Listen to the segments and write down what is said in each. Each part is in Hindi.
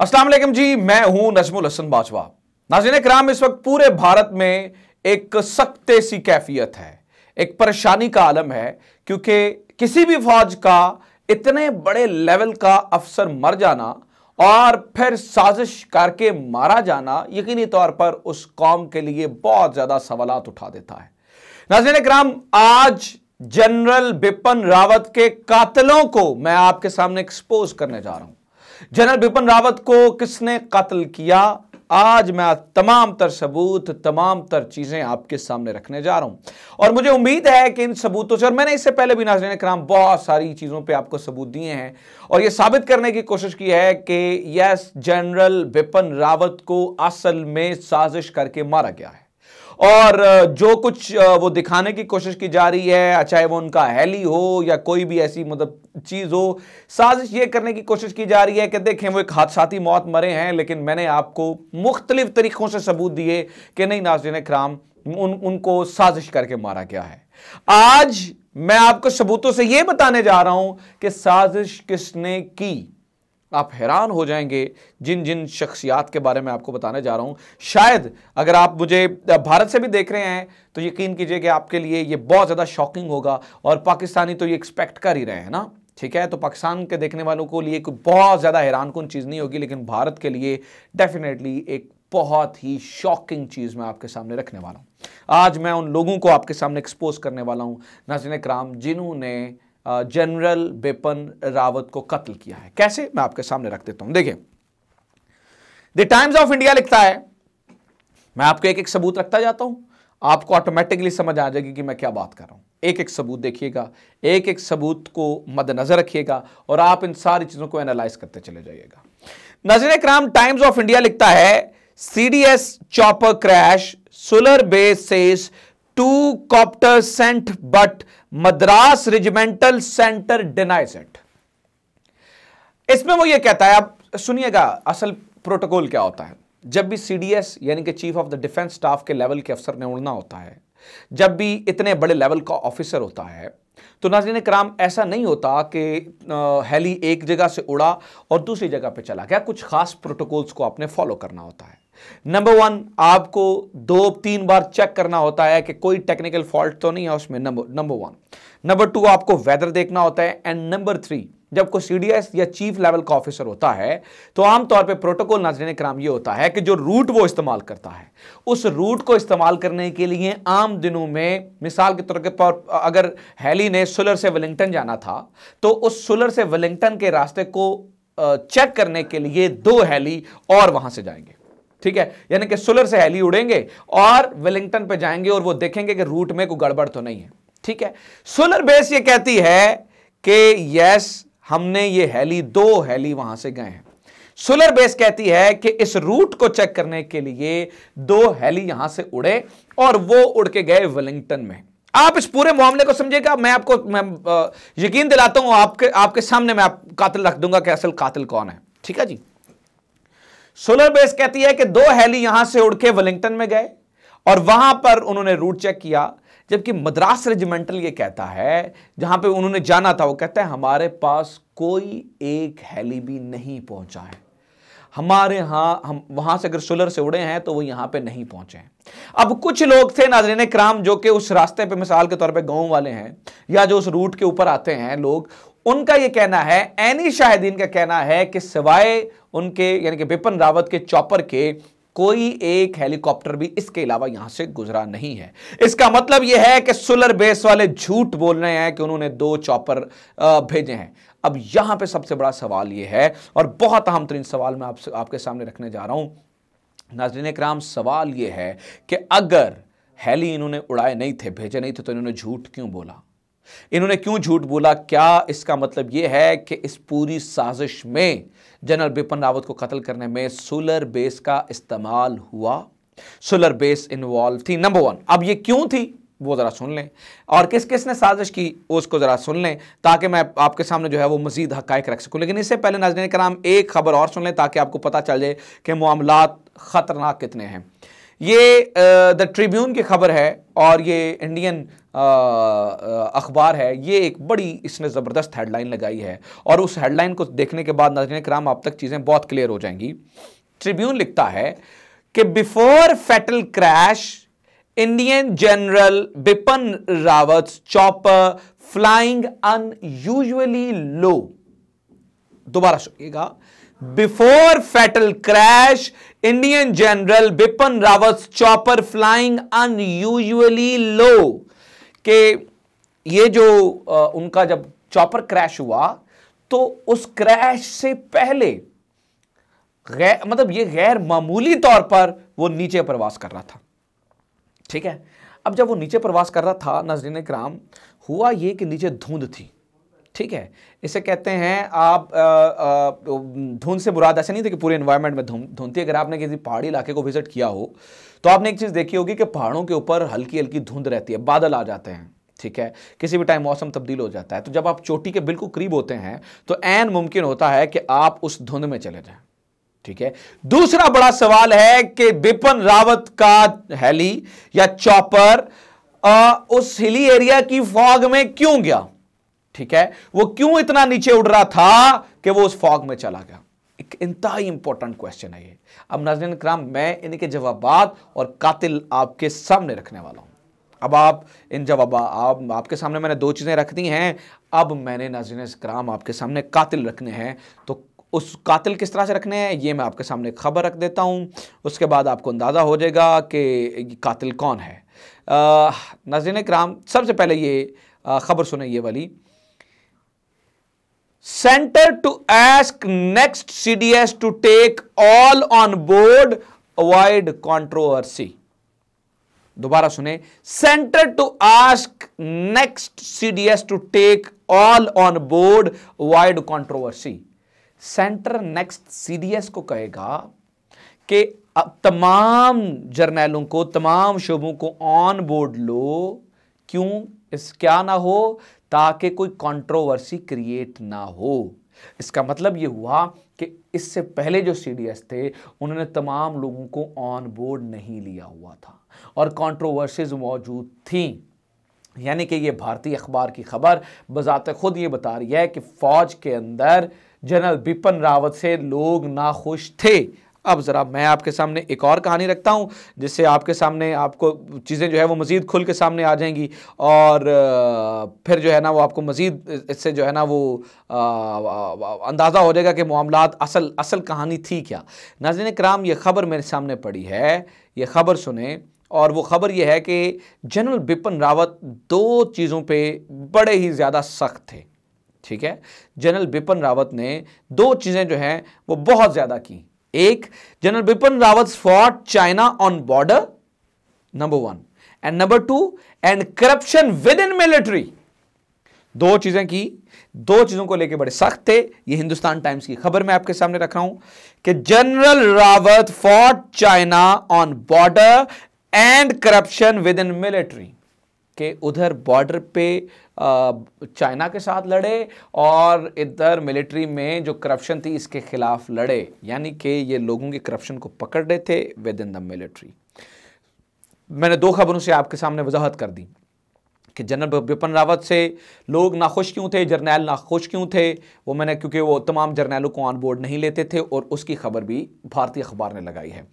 असलम जी मैं हूं नजमुल हसन बाजवा नाजिन कराम इस वक्त पूरे भारत में एक सख्ते सी कैफियत है एक परेशानी का आलम है क्योंकि किसी भी फौज का इतने बड़े लेवल का अफसर मर जाना और फिर साजिश करके मारा जाना यकीनी तौर पर उस कौम के लिए बहुत ज़्यादा सवाल उठा देता है नाजिन कराम आज जनरल बिपिन रावत के कातलों को मैं आपके सामने एक्सपोज करने जा रहा हूं जनरल बिपिन रावत को किसने कत्ल किया आज मैं तमाम तर सबूत तमाम तर चीज़ें आपके सामने रखने जा रहा हूं और मुझे उम्मीद है कि इन सबूतों से और मैंने इससे पहले भी नाजरीन कराम बहुत सारी चीज़ों पे आपको सबूत दिए हैं और यह साबित करने की कोशिश की है कि यस जनरल बिपिन रावत को असल में साजिश करके मारा गया है और जो कुछ वो दिखाने की कोशिश की जा रही है चाहे वो उनका हैली हो या कोई भी ऐसी मतलब चीज़ हो साजिश ये करने की कोशिश की जा रही है कि देखें वो एक हादसाती मौत मरे हैं लेकिन मैंने आपको मुख्तलिफ तरीक़ों से सबूत दिए कि नहीं नाजिन कराम उन उनको साजिश करके मारा गया है आज मैं आपको सबूतों से यह बताने जा रहा हूं कि साजिश किसने की आप हैरान हो जाएंगे जिन जिन शख्सियात के बारे में आपको बताने जा रहा हूँ शायद अगर आप मुझे भारत से भी देख रहे हैं तो यकीन कीजिए कि आपके लिए ये बहुत ज़्यादा शॉकिंग होगा और पाकिस्तानी तो ये एक्सपेक्ट कर ही रहे हैं ना ठीक है तो पाकिस्तान के देखने वालों को लिए कोई बहुत ज़्यादा हैरान कौन चीज़ नहीं होगी लेकिन भारत के लिए डेफिनेटली एक बहुत ही शॉकिंग चीज़ मैं आपके सामने रखने वाला हूँ आज मैं उन लोगों को आपके सामने एक्सपोज करने वाला हूँ नाजिन कराम जिन्होंने जनरल बिपिन रावत को कत्ल किया है कैसे मैं आपके सामने रख देता हूं देखिए द टाइम्स ऑफ इंडिया लिखता है मैं आपको एक एक सबूत रखता जाता हूं आपको ऑटोमेटिकली समझ आ जाएगी कि मैं क्या बात कर रहा हूं एक एक सबूत देखिएगा एक एक सबूत को मद्देनजर रखिएगा और आप इन सारी चीजों को एनालाइज करते चले जाइएगा नजर कराम टाइम्स ऑफ इंडिया लिखता है CDS chopper crash Sulur base says to copter sent but Madras regimental centre denies it इसमें वो ये कहता है आप सुनिएगा असल प्रोटोकॉल क्या होता है जब भी सीडीएस यानी कि chief of the defence staff के लेवल के अफसर ने उड़ना होता है जब भी इतने बड़े लेवल का ऑफिसर होता है तो नाजीन कराम ऐसा नहीं होता कि हेली एक जगह से उड़ा और दूसरी जगह पे चला गया कुछ खास प्रोटोकॉल्स को आपने फॉलो करना होता है नंबर वन आपको दो तीन बार चेक करना होता है कि कोई टेक्निकल फॉल्ट तो नहीं है उसमें number number one number two आपको वेदर देखना होता है एंड नंबर थ्री जब कोई सीडीएस या चीफ लेवल का ऑफिसर होता है तो आमतौर पे प्रोटोकॉल नाजरन कराम ये होता है कि जो रूट वो इस्तेमाल करता है उस रूट को इस्तेमाल करने के लिए आम दिनों में मिसाल के तौर पर अगर हैली ने सुलर से वेलिंगटन जाना था तो उस सुलर से वेलिंगटन के रास्ते को चेक करने के लिए दो हैली और वहां से जाएंगे ठीक है यानी कि सुलर से हैली उड़ेंगे और वेलिंगटन पे जाएंगे और वो देखेंगे कि रूट में कोई गड़बड़ तो नहीं है ठीक है सोलर बेस ये कहती है कि यस हमने ये हैली दो हैली वहां से गए हैं सोलर बेस कहती है कि इस रूट को चेक करने के लिए दो हैली यहां से उड़े और वो उड़ के गए वेलिंगटन में आप इस पूरे मामले को समझेगा मैं आपको मैं यकीन दिलाता हूं आपके आपके सामने मैं आप कातिल रख दूंगा कि असल कातिल कौन है ठीक है जी सोलर बेस कहती है कि दो हैली यहां से उड़ के वेलिंगटन में गए और वहां पर उन्होंने रूट चेक किया जबकि मद्रास रेजिमेंटल ये कहता है जहां पे उन्होंने जाना था वो कहता है हमारे पास कोई एक हैली भी नहीं पहुंचा है हमारे यहां हम वहां से अगर सोलर से उड़े हैं तो वो यहां पे नहीं पहुंचे हैं अब कुछ लोग थे नाजरीन कराम जो कि उस रास्ते पे मिसाल के तौर पे गांव वाले हैं या जो उस रूट के ऊपर आते हैं लोग उनका यह कहना है एनी शाहिदीन का कहना है कि सिवाय उनके यानी कि बिपिन रावत के चौपर के कोई एक हेलीकॉप्टर भी इसके अलावा यहां से गुजरा नहीं है इसका मतलब यह है कि सोलर बेस वाले झूठ बोल रहे हैं कि उन्होंने दो चॉपर भेजे हैं अब यहां पे सबसे बड़ा सवाल यह है और बहुत अहम तरीन सवाल मैं आपसे आपके सामने रखने जा रहा हूं नाजरीन कराम सवाल यह है कि अगर हेली इन्होंने उड़ाए नहीं थे भेजे नहीं थे तो इन्होंने झूठ क्यों बोला इन्होंने क्यों झूठ बोला क्या इसका मतलब यह है कि इस पूरी साजिश में जनरल बिपिन रावत को कत्ल करने में सोलर बेस का इस्तेमाल हुआ सोलर बेस इन्वॉल्व थी नंबर वन अब ये क्यों थी वो ज़रा सुन लें और किस किस ने साजिश की उसको ज़रा सुन लें ताकि मैं आपके सामने जो है वो मजीद हक रख सकूं लेकिन इससे पहले नाजरन कराम एक खबर और सुन लें ताकि आपको पता चल जाए कि मामला ख़तरनाक कितने हैं ये द ट्रिब्यून की खबर है और ये इंडियन अखबार है ये एक बड़ी इसने ज़बरदस्त हेडलाइन लगाई है और उस हेडलाइन को देखने के बाद नजर कराम आप तक चीज़ें बहुत क्लियर हो जाएंगी ट्रिब्यून लिखता है कि before fatal crash Indian general Bipin Rawat chopper flying unusually low दोबारा सुनिएगा before fatal crash Indian general Bipin Rawat chopper flying unusually low के ये जो आ, उनका जब चॉपर क्रैश हुआ तो उस क्रैश से पहले मतलब ये गैर मामूली तौर पर वो नीचे प्रवास कर रहा था ठीक है अब जब वो नीचे प्रवास कर रहा था नजरीन कराम हुआ ये कि नीचे धुंध थी ठीक है इसे कहते हैं आप धुंध से बुरा ऐसा नहीं था कि पूरे इन्वायरमेंट में धुंध धुंधती अगर आपने किसी पहाड़ी इलाके को विजिट किया हो तो आपने एक चीज़ देखी होगी कि पहाड़ों के ऊपर हल्की हल्की धुंध रहती है बादल आ जाते हैं ठीक है किसी भी टाइम मौसम तब्दील हो जाता है तो जब आप चोटी के बिल्कुल करीब होते हैं तो एन मुमकिन होता है कि आप उस धुंध में चले जाएं ठीक है दूसरा बड़ा सवाल है कि बिपिन रावत का हैली या चॉपर उस हिली एरिया की फॉग में क्यों गया ठीक है वो क्यों इतना नीचे उड़ रहा था कि वो उस फॉग में चला गया एक इंतहा इंपॉर्टेंट क्वेश्चन है ये अब नजर कराम मैं इनके जवाब और कातिल आपके सामने रखने वाला हूँ अब आप इन जवाब आप आपके सामने मैंने दो चीज़ें रख दी हैं अब मैंने नाजिन कराम आपके सामने कातिल रखने हैं तो उस कातिल किस तरह से रखने हैं ये मैं आपके सामने खबर रख देता हूँ उसके बाद आपको अंदाज़ा हो जाएगा कि कातिल कौन है नाजिन कराम सबसे पहले ये खबर सुने ये वाली ask next C D S to take all on board avoid controversy दोबारा सुने centre to ask next CDS to take all on board avoid controversy centre next CDS को कहेगा कि अब तमाम जर्नैलों को तमाम शोबों को ऑन बोर्ड लो क्यों इस क्या ना हो ताकि कोई कंट्रोवर्सी क्रिएट ना हो इसका मतलब ये हुआ कि इससे पहले जो सीडीएस थे उन्होंने तमाम लोगों को ऑन बोर्ड नहीं लिया हुआ था और कंट्रोवर्सीज मौजूद थी यानी कि ये भारतीय अखबार की खबर बजात खुद ये बता रही है कि फ़ौज के अंदर जनरल बिपिन रावत से लोग नाखुश थे अब ज़रा मैं आपके सामने एक और कहानी रखता हूँ जिससे आपके सामने आपको चीज़ें जो है वो मज़ीद खुल के सामने आ जाएंगी और फिर जो है ना वो आपको मज़ीद इससे जो है ना वो अंदाज़ा हो जाएगा कि मामला असल असल कहानी थी क्या नाजिन कराम ये ख़बर मेरे सामने पड़ी है ये ख़बर सुने और वो ख़बर यह है कि जनरल बिपिन रावत दो चीज़ों पर बड़े ही ज़्यादा सख्त थे ठीक है जनरल बिपिन रावत ने दो चीज़ें जो हैं वो बहुत ज़्यादा की एक general Bipin Rawat China on border number one and number two and corruption within military दो चीजें की दो चीजों को लेकर बड़े सख्त थे ये हिंदुस्तान टाइम्स की खबर मैं आपके सामने रख रहा हूं कि general Rawat fought China on border and corruption within military कि उधर बॉर्डर पे चाइना के साथ लड़े और इधर मिलिट्री में जो करप्शन थी इसके खिलाफ लड़े यानी कि ये लोगों के करप्शन को पकड़ रहे थे विद इन द मिलिट्री मैंने दो खबरों से आपके सामने वजाहत कर दी कि जनरल बिपिन रावत से लोग नाखुश क्यों थे जर्नैल नाखुश क्यों थे वो मैंने क्योंकि वो तमाम जर्नैलों को ऑन बोर्ड नहीं लेते थे और उसकी खबर भी भारतीय अखबार ने लगाई है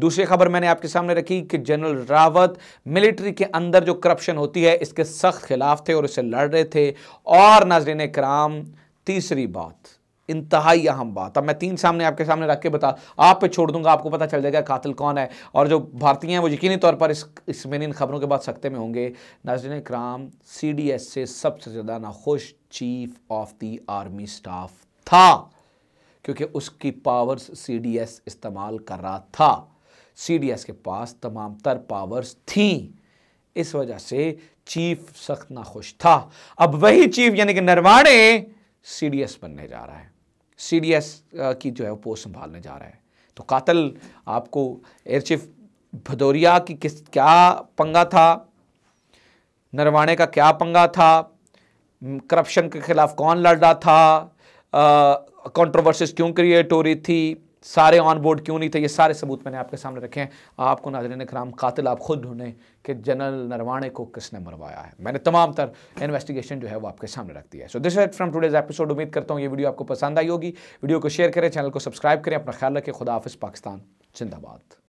दूसरी खबर मैंने आपके सामने रखी कि जनरल रावत मिलिट्री के अंदर जो करप्शन होती है इसके सख्त खिलाफ थे और इसे लड़ रहे थे और नाजरन कराम तीसरी बात इंतहाई अहम बात अब मैं तीन सामने आपके सामने रख के बता आप पे छोड़ दूंगा आपको पता चल जाएगा कातिल कौन है और जो भारतीय हैं वो यकीनी तौर पर इस इसमें इन खबरों के बाद सकते में होंगे नाजरन कराम सी डी एस से सबसे ज़्यादा नाखुश chief of the army staff था क्योंकि उसकी पावर्स सी डी एस इस्तेमाल कर रहा था सी डी एस के पास तमाम तर पावर्स थी इस वजह से चीफ सख्त नाखुश था अब वही चीफ यानी कि नरवाणे सी डी एस बनने जा रहा है सी uh, की जो है वो पोस्ट संभालने जा रहा है तो कातल आपको एयर चीफ भदौरिया की किस क्या पंगा था नरवाणे का क्या पंगा था करप्शन के खिलाफ कौन लड़ रहा था कंट्रोवर्सीज uh, क्यों क्रिएट हो रही थी सारे ऑन बोर्ड क्यों नहीं थे ये सारे सबूत मैंने आपके सामने रखे हैं आपको नाजरन कराम कातिल आप खुद ढूंढें कि जनरल नरवाणे को किसने मरवाया है मैंने तमाम तर इन्वेस्टिगेशन जो है वो आपके सामने रख दिया है so this it from today's episode उम्मीद करता हूँ ये वीडियो आपको पसंद आई होगी वीडियो को शेयर करें चैनल को सब्सक्राइब करें अपना ख्याल रखें खुदा पाकिस्तान जिंदाबाद